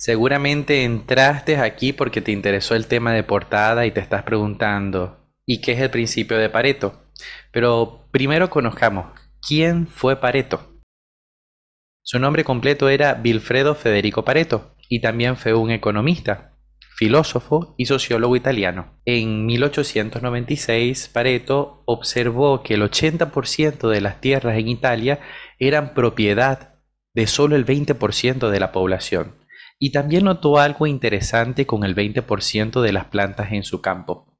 Seguramente entraste aquí porque te interesó el tema de portada y te estás preguntando, ¿y qué es el principio de Pareto? Pero primero conozcamos, ¿quién fue Pareto? Su nombre completo era Vilfredo Federico Pareto y también fue un economista, filósofo y sociólogo italiano. En 1896, Pareto observó que el 80% de las tierras en Italia eran propiedad de solo el 20% de la población y también notó algo interesante con el 20% de las plantas en su campo.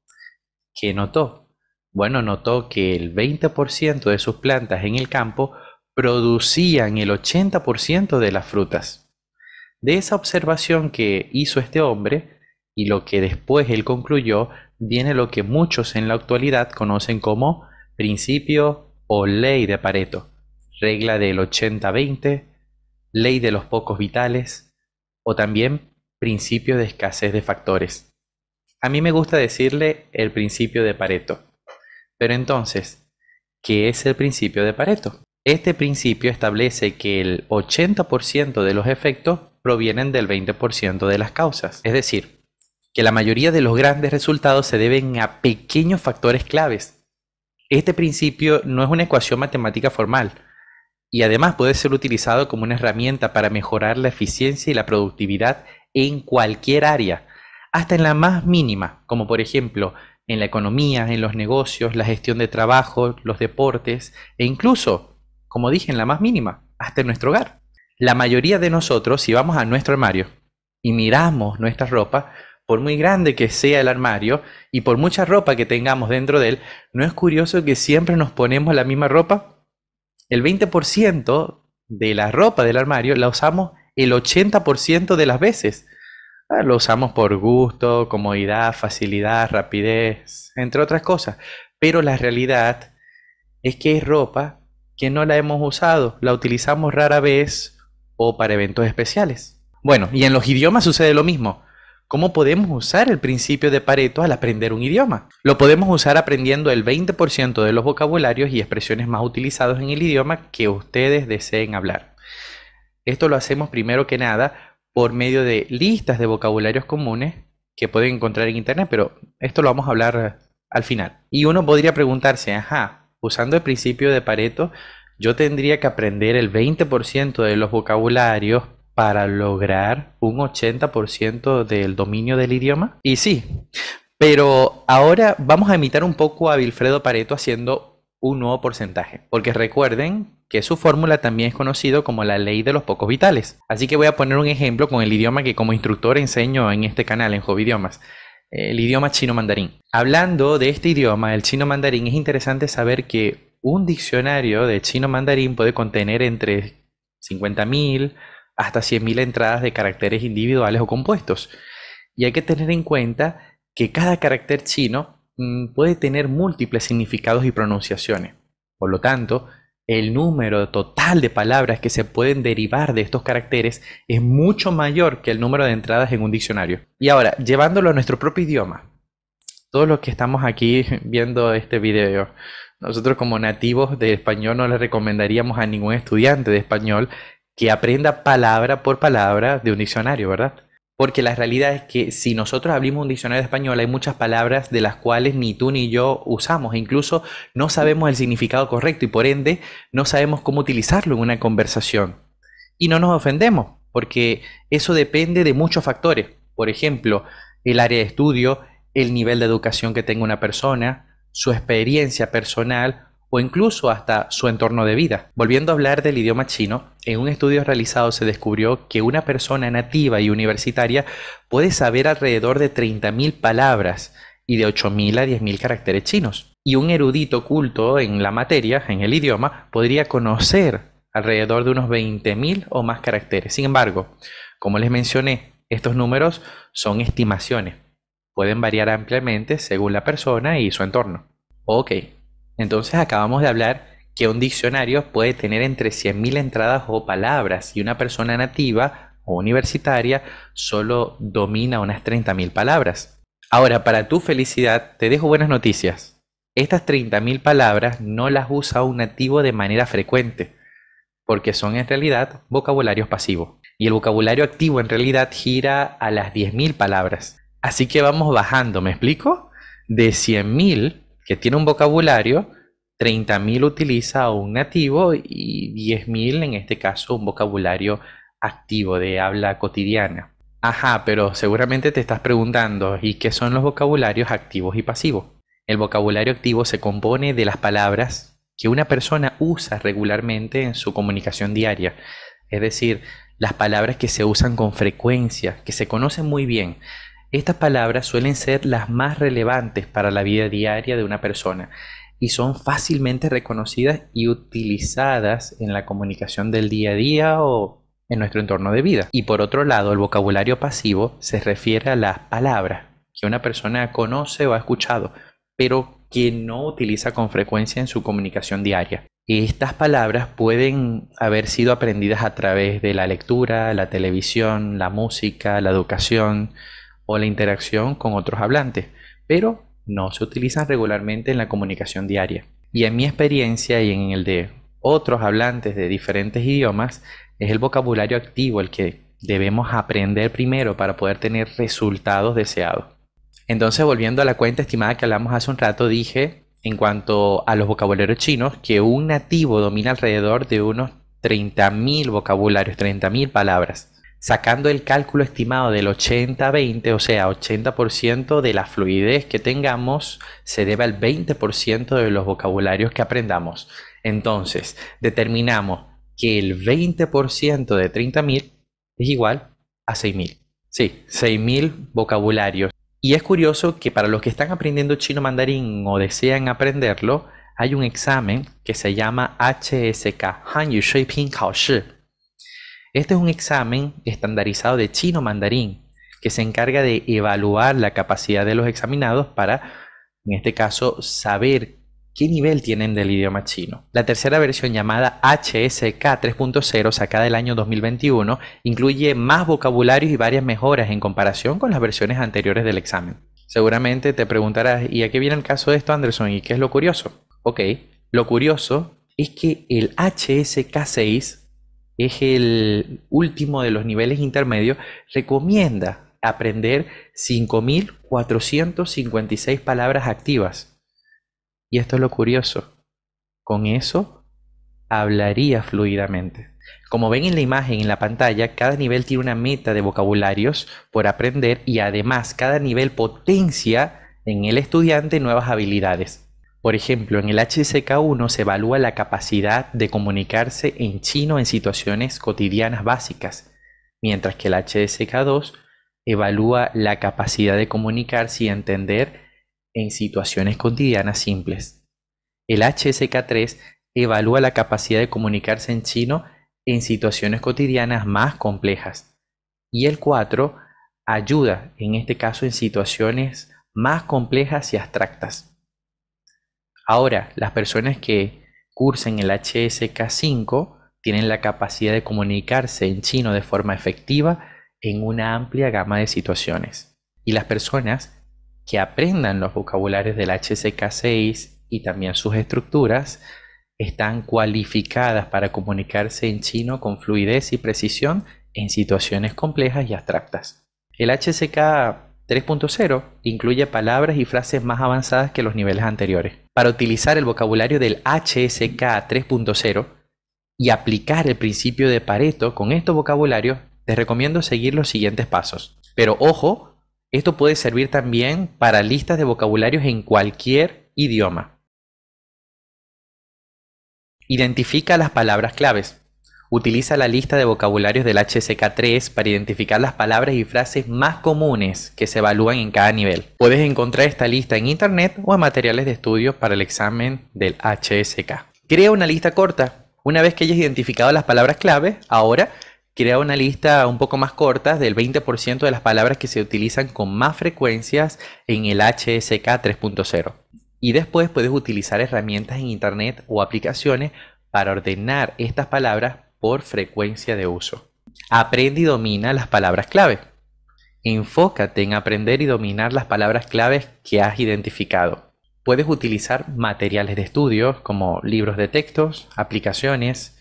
¿Qué notó? Bueno, notó que el 20% de sus plantas en el campo producían el 80% de las frutas. De esa observación que hizo este hombre y lo que después él concluyó, viene lo que muchos en la actualidad conocen como principio o ley de Pareto, regla del 80-20, ley de los pocos vitales, o también principio de escasez de factores. A mí me gusta decirle el principio de Pareto. Pero entonces, ¿qué es el principio de Pareto? Este principio establece que el 80% de los efectos provienen del 20% de las causas. Es decir, que la mayoría de los grandes resultados se deben a pequeños factores claves. Este principio no es una ecuación matemática formal, y además puede ser utilizado como una herramienta para mejorar la eficiencia y la productividad en cualquier área, hasta en la más mínima, como por ejemplo en la economía, en los negocios, la gestión de trabajo, los deportes e incluso, como dije, en la más mínima, hasta en nuestro hogar. La mayoría de nosotros, si vamos a nuestro armario y miramos nuestra ropa, por muy grande que sea el armario y por mucha ropa que tengamos dentro de él, ¿no es curioso que siempre nos ponemos la misma ropa? el 20% de la ropa del armario la usamos el 80% de las veces. Ah, lo usamos por gusto, comodidad, facilidad, rapidez, entre otras cosas. Pero la realidad es que es ropa que no la hemos usado, la utilizamos rara vez o para eventos especiales. Bueno, y en los idiomas sucede lo mismo. ¿Cómo podemos usar el principio de Pareto al aprender un idioma? Lo podemos usar aprendiendo el 20% de los vocabularios y expresiones más utilizados en el idioma que ustedes deseen hablar. Esto lo hacemos primero que nada por medio de listas de vocabularios comunes que pueden encontrar en Internet, pero esto lo vamos a hablar al final. Y uno podría preguntarse, ajá, usando el principio de Pareto, yo tendría que aprender el 20% de los vocabularios para lograr un 80% del dominio del idioma. Y sí, pero ahora vamos a imitar un poco a Wilfredo Pareto haciendo un nuevo porcentaje, porque recuerden que su fórmula también es conocido como la ley de los pocos vitales. Así que voy a poner un ejemplo con el idioma que como instructor enseño en este canal, en Jovidiomas el idioma chino mandarín. Hablando de este idioma, el chino mandarín, es interesante saber que un diccionario de chino mandarín puede contener entre 50.000 hasta 100.000 entradas de caracteres individuales o compuestos. Y hay que tener en cuenta que cada carácter chino mm, puede tener múltiples significados y pronunciaciones. Por lo tanto, el número total de palabras que se pueden derivar de estos caracteres es mucho mayor que el número de entradas en un diccionario. Y ahora, llevándolo a nuestro propio idioma, todos los que estamos aquí viendo este video, nosotros como nativos de español no le recomendaríamos a ningún estudiante de español que aprenda palabra por palabra de un diccionario, ¿verdad? Porque la realidad es que si nosotros abrimos un diccionario de español hay muchas palabras de las cuales ni tú ni yo usamos, incluso no sabemos el significado correcto y por ende no sabemos cómo utilizarlo en una conversación. Y no nos ofendemos, porque eso depende de muchos factores. Por ejemplo, el área de estudio, el nivel de educación que tenga una persona, su experiencia personal o incluso hasta su entorno de vida. Volviendo a hablar del idioma chino, en un estudio realizado se descubrió que una persona nativa y universitaria puede saber alrededor de 30.000 palabras y de 8.000 a 10.000 caracteres chinos. Y un erudito culto en la materia, en el idioma, podría conocer alrededor de unos 20.000 o más caracteres. Sin embargo, como les mencioné, estos números son estimaciones. Pueden variar ampliamente según la persona y su entorno. Ok, entonces acabamos de hablar que un diccionario puede tener entre 100.000 entradas o palabras y una persona nativa o universitaria solo domina unas 30.000 palabras. Ahora, para tu felicidad, te dejo buenas noticias. Estas 30.000 palabras no las usa un nativo de manera frecuente, porque son en realidad vocabularios pasivos. Y el vocabulario activo en realidad gira a las 10.000 palabras. Así que vamos bajando, ¿me explico? De 100.000 que tiene un vocabulario, 30.000 utiliza un nativo y 10.000 en este caso un vocabulario activo de habla cotidiana. Ajá, pero seguramente te estás preguntando, ¿y qué son los vocabularios activos y pasivos? El vocabulario activo se compone de las palabras que una persona usa regularmente en su comunicación diaria, es decir, las palabras que se usan con frecuencia, que se conocen muy bien, estas palabras suelen ser las más relevantes para la vida diaria de una persona y son fácilmente reconocidas y utilizadas en la comunicación del día a día o en nuestro entorno de vida. Y por otro lado, el vocabulario pasivo se refiere a las palabras que una persona conoce o ha escuchado, pero que no utiliza con frecuencia en su comunicación diaria. Estas palabras pueden haber sido aprendidas a través de la lectura, la televisión, la música, la educación, o la interacción con otros hablantes, pero no se utilizan regularmente en la comunicación diaria. Y en mi experiencia y en el de otros hablantes de diferentes idiomas, es el vocabulario activo el que debemos aprender primero para poder tener resultados deseados. Entonces, volviendo a la cuenta estimada que hablamos hace un rato, dije en cuanto a los vocabularios chinos que un nativo domina alrededor de unos 30.000 vocabularios, 30.000 palabras sacando el cálculo estimado del 80-20, o sea, 80% de la fluidez que tengamos se debe al 20% de los vocabularios que aprendamos. Entonces, determinamos que el 20% de 30.000 es igual a 6.000. Sí, 6.000 vocabularios. Y es curioso que para los que están aprendiendo chino mandarín o desean aprenderlo, hay un examen que se llama HSK, Han Yu Shui Ping este es un examen estandarizado de chino mandarín que se encarga de evaluar la capacidad de los examinados para, en este caso, saber qué nivel tienen del idioma chino. La tercera versión llamada HSK 3.0, sacada del año 2021, incluye más vocabularios y varias mejoras en comparación con las versiones anteriores del examen. Seguramente te preguntarás, ¿y a qué viene el caso de esto, Anderson? ¿Y qué es lo curioso? Ok, lo curioso es que el HSK 6 es el último de los niveles intermedios, recomienda aprender 5.456 palabras activas. Y esto es lo curioso. Con eso hablaría fluidamente. Como ven en la imagen, en la pantalla, cada nivel tiene una meta de vocabularios por aprender y además cada nivel potencia en el estudiante nuevas habilidades. Por ejemplo, en el HSK1 se evalúa la capacidad de comunicarse en chino en situaciones cotidianas básicas, mientras que el HSK2 evalúa la capacidad de comunicarse y entender en situaciones cotidianas simples. El HSK3 evalúa la capacidad de comunicarse en chino en situaciones cotidianas más complejas. Y el 4 ayuda, en este caso, en situaciones más complejas y abstractas. Ahora, las personas que cursen el HSK5 tienen la capacidad de comunicarse en chino de forma efectiva en una amplia gama de situaciones. Y las personas que aprendan los vocabulares del HSK6 y también sus estructuras están cualificadas para comunicarse en chino con fluidez y precisión en situaciones complejas y abstractas. El HSK 3.0 incluye palabras y frases más avanzadas que los niveles anteriores. Para utilizar el vocabulario del HSK 3.0 y aplicar el principio de Pareto con estos vocabularios, te recomiendo seguir los siguientes pasos. Pero ojo, esto puede servir también para listas de vocabularios en cualquier idioma. Identifica las palabras claves utiliza la lista de vocabularios del HSK3 para identificar las palabras y frases más comunes que se evalúan en cada nivel. Puedes encontrar esta lista en internet o en materiales de estudio para el examen del HSK. Crea una lista corta. Una vez que hayas identificado las palabras clave, ahora crea una lista un poco más corta del 20% de las palabras que se utilizan con más frecuencias en el HSK 3.0. Y después puedes utilizar herramientas en internet o aplicaciones para ordenar estas palabras por frecuencia de uso. Aprende y domina las palabras clave. Enfócate en aprender y dominar las palabras claves que has identificado. Puedes utilizar materiales de estudio como libros de textos, aplicaciones,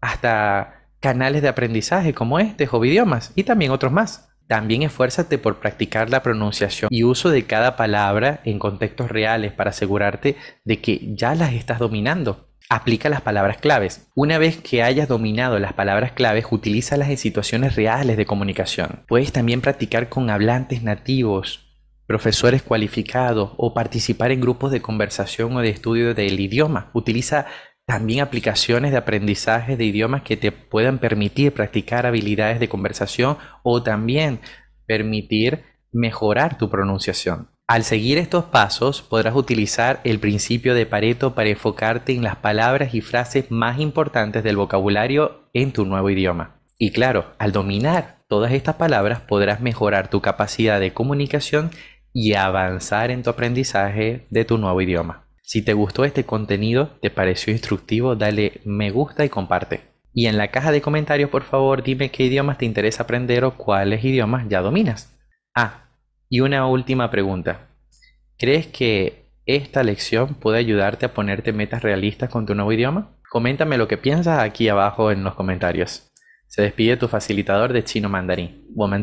hasta canales de aprendizaje como este o idiomas y también otros más. También esfuérzate por practicar la pronunciación y uso de cada palabra en contextos reales para asegurarte de que ya las estás dominando aplica las palabras claves. Una vez que hayas dominado las palabras claves, utilízalas en situaciones reales de comunicación. Puedes también practicar con hablantes nativos, profesores cualificados o participar en grupos de conversación o de estudio del idioma. Utiliza también aplicaciones de aprendizaje de idiomas que te puedan permitir practicar habilidades de conversación o también permitir mejorar tu pronunciación. Al seguir estos pasos podrás utilizar el principio de Pareto para enfocarte en las palabras y frases más importantes del vocabulario en tu nuevo idioma. Y claro, al dominar todas estas palabras podrás mejorar tu capacidad de comunicación y avanzar en tu aprendizaje de tu nuevo idioma. Si te gustó este contenido, te pareció instructivo, dale me gusta y comparte. Y en la caja de comentarios, por favor, dime qué idiomas te interesa aprender o cuáles idiomas ya dominas. Ah, y una última pregunta. ¿Crees que esta lección puede ayudarte a ponerte metas realistas con tu nuevo idioma? Coméntame lo que piensas aquí abajo en los comentarios. Se despide tu facilitador de chino mandarín. Woman